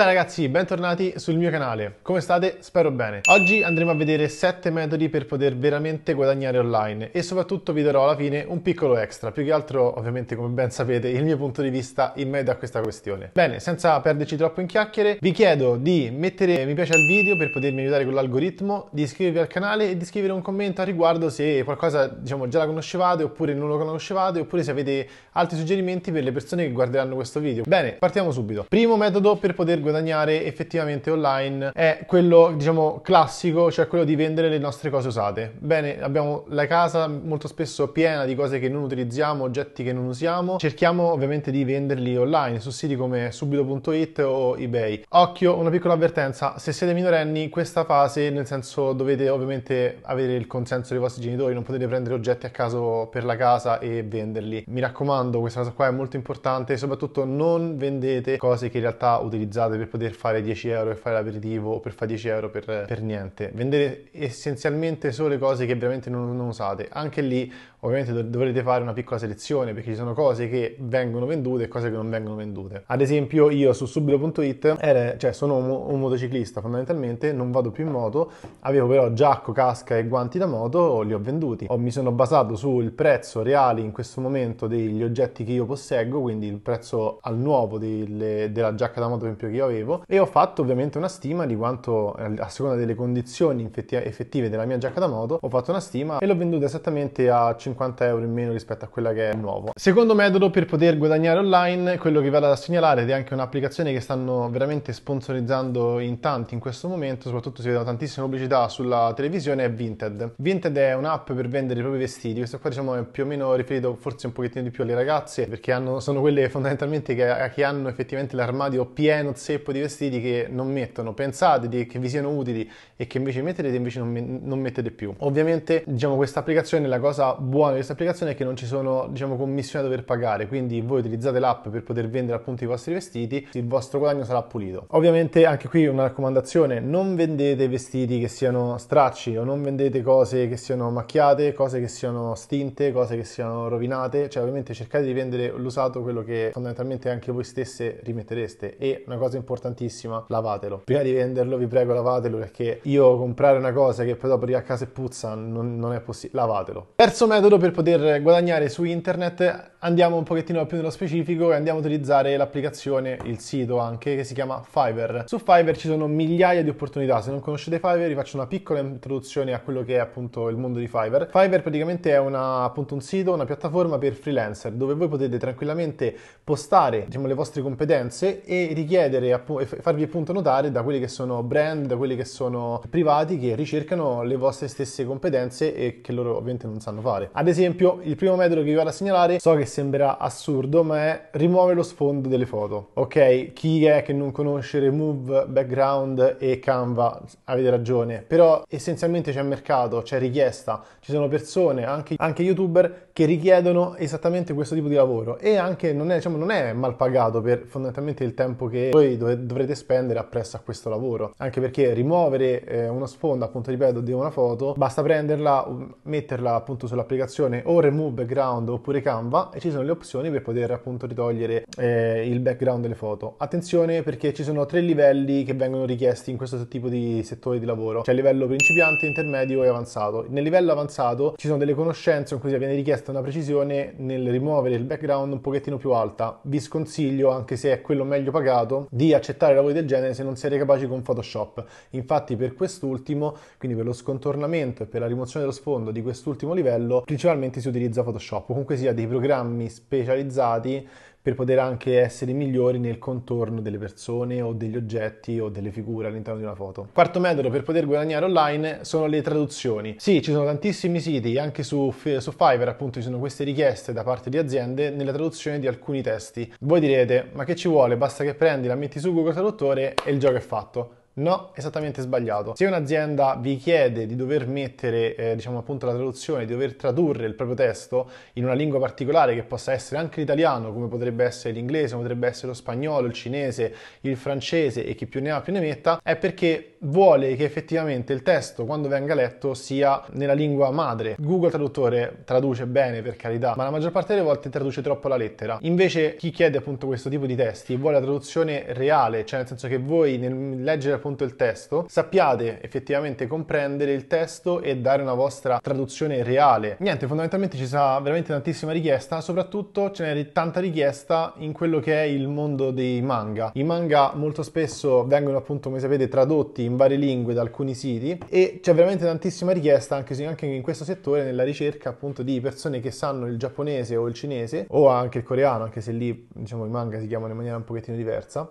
Ciao ragazzi, bentornati sul mio canale. Come state? Spero bene. Oggi andremo a vedere 7 metodi per poter veramente guadagnare online e soprattutto vi darò alla fine un piccolo extra, più che altro ovviamente come ben sapete il mio punto di vista in merito a questa questione. Bene, senza perderci troppo in chiacchiere, vi chiedo di mettere mi piace al video per potermi aiutare con l'algoritmo, di iscrivervi al canale e di scrivere un commento a riguardo se qualcosa diciamo già la conoscevate oppure non lo conoscevate oppure se avete altri suggerimenti per le persone che guarderanno questo video. Bene, partiamo subito. Primo metodo per poter guadagnare guadagnare effettivamente online è quello, diciamo, classico, cioè quello di vendere le nostre cose usate. Bene, abbiamo la casa molto spesso piena di cose che non utilizziamo, oggetti che non usiamo. Cerchiamo ovviamente di venderli online su siti come subito.it o eBay. Occhio, una piccola avvertenza, se siete minorenni, questa fase, nel senso dovete ovviamente avere il consenso dei vostri genitori, non potete prendere oggetti a caso per la casa e venderli. Mi raccomando, questa cosa qua è molto importante, soprattutto non vendete cose che in realtà utilizzate per poter fare 10 euro e fare l'aperitivo o per fare 10 euro per, per niente. Vendere essenzialmente solo le cose che veramente non, non usate. Anche lì ovviamente dov- dovrete fare una piccola selezione perché ci sono cose che vengono vendute e cose che non vengono vendute. Ad esempio io su subito.it era, cioè sono un, un, motociclista fondamentalmente, non vado più in moto, avevo però giacco, casca e guanti da moto, li ho venduti. Ho, mi sono basato sul prezzo reale in questo momento degli oggetti che io posseggo, quindi il prezzo al nuovo delle, della giacca da moto che ho io avevo e ho fatto ovviamente una stima di quanto a seconda delle condizioni effettive della mia giacca da moto ho fatto una stima e l'ho venduta esattamente a 50 euro in meno rispetto a quella che è nuova. Secondo metodo per poter guadagnare online, quello che vale da segnalare ed è anche un'applicazione che stanno veramente sponsorizzando in tanti in questo momento, soprattutto si vedono tantissime pubblicità sulla televisione, è Vinted. Vinted è un'app per vendere i propri vestiti, questo qua diciamo è più o meno riferito forse un pochettino di più alle ragazze perché hanno, sono quelle fondamentalmente che, che hanno effettivamente l'armadio pieno, ceppo di vestiti che non mettono, pensate di, che vi siano utili e che invece mettete invece non, non, mettete più. Ovviamente, diciamo, questa applicazione, la cosa buona di questa applicazione è che non ci sono, diciamo, commissioni da dover pagare, quindi voi utilizzate l'app per poter vendere appunto i vostri vestiti, il vostro guadagno sarà pulito. Ovviamente anche qui una raccomandazione, non vendete vestiti che siano stracci o non vendete cose che siano macchiate, cose che siano stinte, cose che siano rovinate, cioè ovviamente cercate di vendere l'usato quello che fondamentalmente anche voi stesse rimettereste e una cosa importantissima, lavatelo. Prima di venderlo vi prego lavatelo perché io comprare una cosa che poi dopo arriva a casa e puzza non, non è possibile, lavatelo. Terzo metodo per poter guadagnare su internet, andiamo un pochettino più nello specifico e andiamo a utilizzare l'applicazione, il sito anche, che si chiama Fiverr. Su Fiverr ci sono migliaia di opportunità, se non conoscete Fiverr vi faccio una piccola introduzione a quello che è appunto il mondo di Fiverr. Fiverr praticamente è una, appunto un sito, una piattaforma per freelancer dove voi potete tranquillamente postare diciamo, le vostre competenze e richiedere e, farvi appunto notare da quelli che sono brand, da quelli che sono privati che ricercano le vostre stesse competenze e che loro ovviamente non sanno fare. Ad esempio, il primo metodo che vi vado a segnalare, so che sembrerà assurdo, ma è rimuovere lo sfondo delle foto. Ok, chi è che non conosce Remove, Background e Canva? Avete ragione, però essenzialmente c'è mercato, c'è richiesta, ci sono persone, anche, anche youtuber che richiedono esattamente questo tipo di lavoro e anche non è, diciamo, non è mal pagato per fondamentalmente il tempo che voi dov- dovrete spendere appresso a questo lavoro. Anche perché rimuovere eh, una sponda, appunto, ripeto, di una foto, basta prenderla, metterla appunto sull'applicazione o Remove Background oppure Canva e ci sono le opzioni per poter appunto ritogliere eh, il background delle foto. Attenzione perché ci sono tre livelli che vengono richiesti in questo tipo di settore di lavoro, cioè livello principiante, intermedio e avanzato. Nel livello avanzato ci sono delle conoscenze in cui viene richiesta una precisione nel rimuovere il background un pochettino più alta. Vi sconsiglio, anche se è quello meglio pagato, di di accettare lavori del genere se non siete capaci con Photoshop. Infatti per quest'ultimo, quindi per lo scontornamento e per la rimozione dello sfondo di quest'ultimo livello, principalmente si utilizza Photoshop, comunque sia dei programmi specializzati per poter anche essere migliori nel contorno delle persone o degli oggetti o delle figure all'interno di una foto. Quarto metodo per poter guadagnare online sono le traduzioni. Sì, ci sono tantissimi siti, anche su, su Fiverr appunto ci sono queste richieste da parte di aziende nella traduzione di alcuni testi. Voi direte, ma che ci vuole? Basta che prendi, la metti su Google Traduttore e il gioco è fatto. No, esattamente sbagliato. Se un'azienda vi chiede di dover mettere, eh, diciamo appunto la traduzione, di dover tradurre il proprio testo in una lingua particolare che possa essere anche l'italiano, come potrebbe essere l'inglese, come potrebbe essere lo spagnolo, il cinese, il francese e chi più ne ha più ne metta, è perché vuole che effettivamente il testo quando venga letto sia nella lingua madre. Google Traduttore traduce bene per carità, ma la maggior parte delle volte traduce troppo la lettera. Invece chi chiede appunto questo tipo di testi vuole la traduzione reale, cioè nel senso che voi nel leggere appunto il testo, sappiate effettivamente comprendere il testo e dare una vostra traduzione reale. Niente, fondamentalmente ci sarà veramente tantissima richiesta, soprattutto ce n'è tanta richiesta in quello che è il mondo dei manga. I manga molto spesso vengono appunto, come sapete, tradotti in varie lingue da alcuni siti e c'è veramente tantissima richiesta anche, anche in questo settore nella ricerca appunto di persone che sanno il giapponese o il cinese o anche il coreano, anche se lì diciamo i manga si chiamano in maniera un pochettino diversa.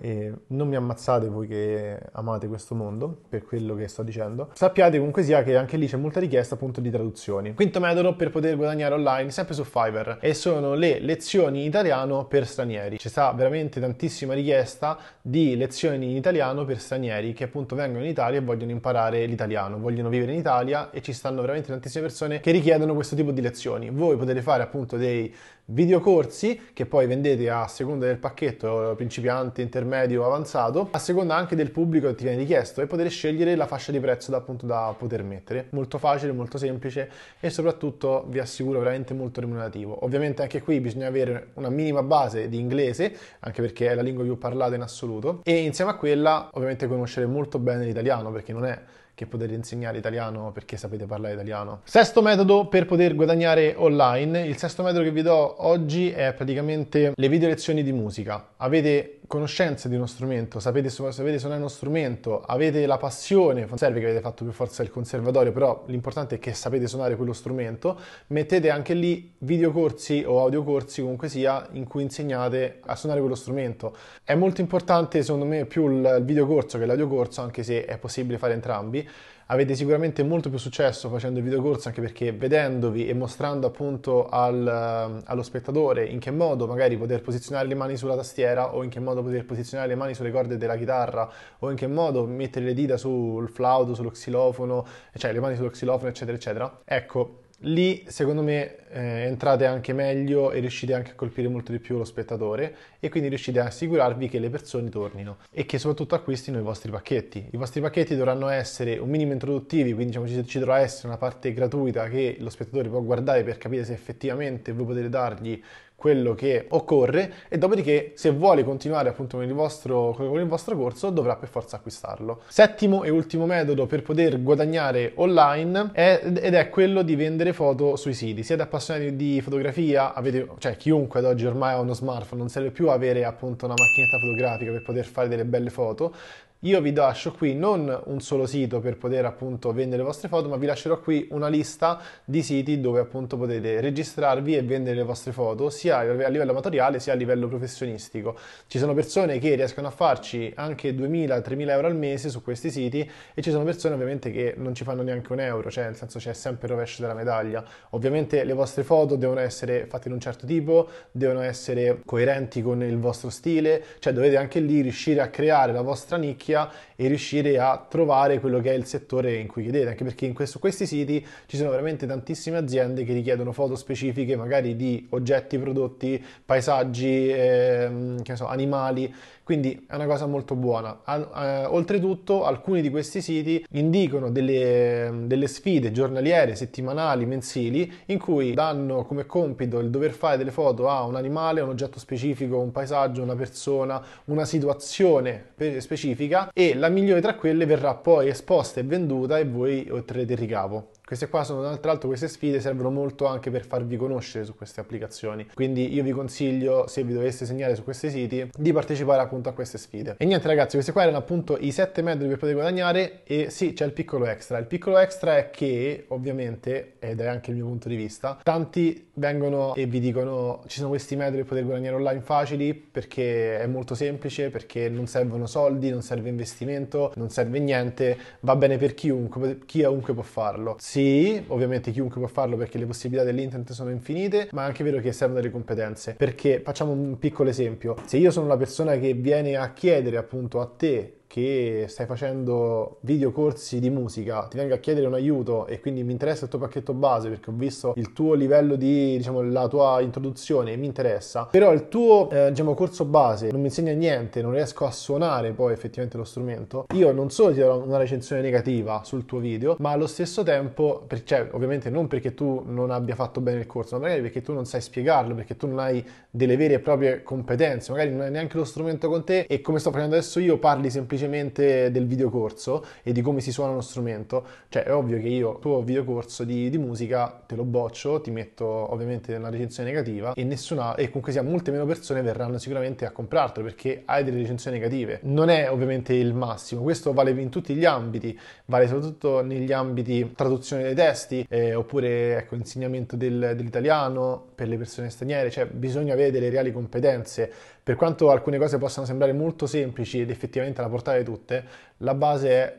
E non mi ammazzate voi che amate questo mondo, per quello che sto dicendo, sappiate comunque sia che anche lì c'è molta richiesta appunto di traduzioni. Quinto metodo per poter guadagnare online, sempre su Fiverr, e sono le lezioni in italiano per stranieri. Ci sta veramente tantissima richiesta di lezioni in italiano per stranieri che appunto vengono in Italia e vogliono imparare l'italiano, vogliono vivere in Italia e ci stanno veramente tantissime persone che richiedono questo tipo di lezioni. Voi potete fare appunto dei videocorsi che poi vendete a seconda del pacchetto principiante, intermedio, avanzato, a seconda anche del pubblico che ti viene richiesto e potete scegliere la fascia di prezzo da, appunto, da poter mettere. Molto facile, molto semplice e soprattutto vi assicuro veramente molto remunerativo. Ovviamente anche qui bisogna avere una minima base di inglese, anche perché è la lingua più parlata in assoluto e insieme a quella ovviamente conoscere molto bene l'italiano perché non è che poter insegnare italiano perché sapete parlare italiano. Sesto metodo per poter guadagnare online. Il sesto metodo che vi do oggi è praticamente le video lezioni di musica. Avete conoscenze di uno strumento, sapete, sapete suonare uno strumento, avete la passione, non serve che avete fatto più forza il conservatorio, però l'importante è che sapete suonare quello strumento, mettete anche lì videocorsi o audiocorsi, comunque sia, in cui insegnate a suonare quello strumento. È molto importante, secondo me, più il videocorso che l'audiocorso, anche se è possibile fare entrambi, avete sicuramente molto più successo facendo il videocorso anche perché vedendovi e mostrando appunto al, eh, allo spettatore in che modo magari poter posizionare le mani sulla tastiera o in che modo poter posizionare le mani sulle corde della chitarra o in che modo mettere le dita sul flauto, sullo xilofono, eh, cioè le mani sullo xilofono eccetera eccetera. Ecco, lì secondo me eh, entrate anche meglio e riuscite anche a colpire molto di più lo spettatore e quindi riuscite a assicurarvi che le persone tornino e che soprattutto acquistino i vostri pacchetti. I vostri pacchetti dovranno essere un minimo introduttivi, quindi diciamo, ci, ci dovrà essere una parte gratuita che lo spettatore può guardare per capire se effettivamente voi potete dargli quello che occorre e dopodiché se vuole continuare appunto con il, vostro, con il vostro corso dovrà per forza acquistarlo. Settimo e ultimo metodo per poter guadagnare online è, ed è quello di vendere foto sui siti. Siete appassionati di fotografia, avete, cioè chiunque ad oggi ormai ha uno smartphone, non serve più avere appunto una macchinetta fotografica per poter fare delle belle foto, io vi lascio qui non un solo sito per poter appunto vendere le vostre foto, ma vi lascerò qui una lista di siti dove appunto potete registrarvi e vendere le vostre foto sia a livello amatoriale sia a livello professionistico. Ci sono persone che riescono a farci anche 2.000-3.000 euro al mese su questi siti e ci sono persone ovviamente che non ci fanno neanche un euro, cioè nel senso c'è sempre il rovescio della medaglia. Ovviamente le vostre foto devono essere fatte in un certo tipo, devono essere coerenti con il vostro stile, cioè dovete anche lì riuscire a creare la vostra nicchia nicchia e riuscire a trovare quello che è il settore in cui chiedete, anche perché in questo, questi siti ci sono veramente tantissime aziende che richiedono foto specifiche, magari di oggetti, prodotti, paesaggi, ehm, so, animali, quindi è una cosa molto buona. Eh, oltretutto alcuni di questi siti indicano delle, delle sfide giornaliere, settimanali, mensili, in cui danno come compito il dover fare delle foto a un animale, un oggetto specifico, un paesaggio, una persona, una situazione specifica e la migliore tra quelle verrà poi esposta e venduta e voi otterrete il ricavo. Queste qua sono, tra l'altro, queste sfide servono molto anche per farvi conoscere su queste applicazioni. Quindi io vi consiglio, se vi doveste segnare su questi siti, di partecipare appunto a queste sfide. E niente ragazzi, questi qua erano appunto i 7 metodi per poter guadagnare e sì, c'è il piccolo extra. Il piccolo extra è che, ovviamente, ed è anche il mio punto di vista, tanti vengono e vi dicono ci sono questi metodi per poter guadagnare online facili perché è molto semplice, perché non servono soldi, non serve investimento, non serve niente, va bene per chiunque, chiunque può farlo. Sì, sì, ovviamente chiunque può farlo perché le possibilità dell'internet sono infinite, ma è anche vero che servono delle competenze. Perché facciamo un piccolo esempio: se io sono la persona che viene a chiedere appunto a te che stai facendo video corsi di musica, ti vengo a chiedere un aiuto e quindi mi interessa il tuo pacchetto base perché ho visto il tuo livello di, diciamo, la tua introduzione e mi interessa, però il tuo, eh, diciamo, corso base non mi insegna niente, non riesco a suonare poi effettivamente lo strumento, io non solo ti darò una recensione negativa sul tuo video, ma allo stesso tempo, per, cioè, ovviamente non perché tu non abbia fatto bene il corso, ma magari perché tu non sai spiegarlo, perché tu non hai delle vere e proprie competenze, magari non hai neanche lo strumento con te e come sto facendo adesso io parli semplicemente semplicemente del videocorso e di come si suona uno strumento, cioè è ovvio che io il tuo videocorso di, di musica te lo boccio, ti metto ovviamente una recensione negativa e nessuna e comunque sia molte meno persone verranno sicuramente a comprartelo perché hai delle recensioni negative. Non è ovviamente il massimo, questo vale in tutti gli ambiti, vale soprattutto negli ambiti traduzione dei testi eh, oppure ecco, insegnamento del, dell'italiano per le persone straniere, cioè bisogna avere delle reali competenze per quanto alcune cose possano sembrare molto semplici ed effettivamente alla portata di tutte, la base è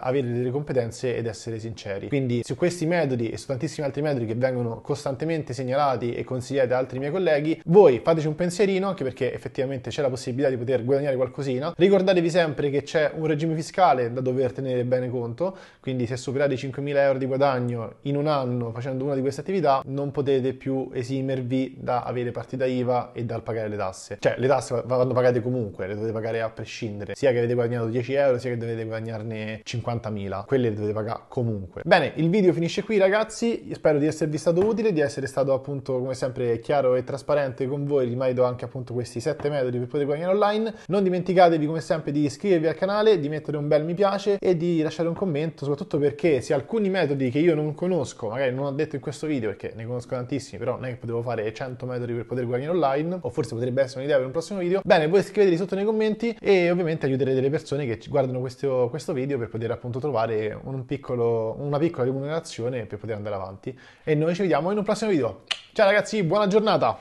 avere delle competenze ed essere sinceri. Quindi su questi metodi e su tantissimi altri metodi che vengono costantemente segnalati e consigliati da altri miei colleghi, voi fateci un pensierino, anche perché effettivamente c'è la possibilità di poter guadagnare qualcosina. Ricordatevi sempre che c'è un regime fiscale da dover tenere bene conto, quindi se superate i 5.000 euro di guadagno in un anno facendo una di queste attività, non potete più esimervi da avere partita IVA e dal pagare le tasse. Cioè le tasse vanno pagate comunque, le dovete pagare a prescindere, sia che avete guadagnato 10 euro, sia che che dovete guadagnarne 50.000, quelle dovete pagare comunque. Bene, il video finisce qui ragazzi, spero di esservi stato utile, di essere stato appunto come sempre chiaro e trasparente con voi, rimando anche appunto questi 7 metodi per poter guadagnare online. Non dimenticatevi come sempre di iscrivervi al canale, di mettere un bel mi piace e di lasciare un commento, soprattutto perché se alcuni metodi che io non conosco, magari non ho detto in questo video perché ne conosco tantissimi, però non è che potevo fare 100 metodi per poter guadagnare online, o forse potrebbe essere un'idea per un prossimo video, bene, voi scriveteli sotto nei commenti e ovviamente aiuterete le persone che guardano questo questo, questo, video per poter appunto trovare un piccolo, una piccola remunerazione per poter andare avanti. E noi ci vediamo in un prossimo video. Ciao ragazzi, buona giornata!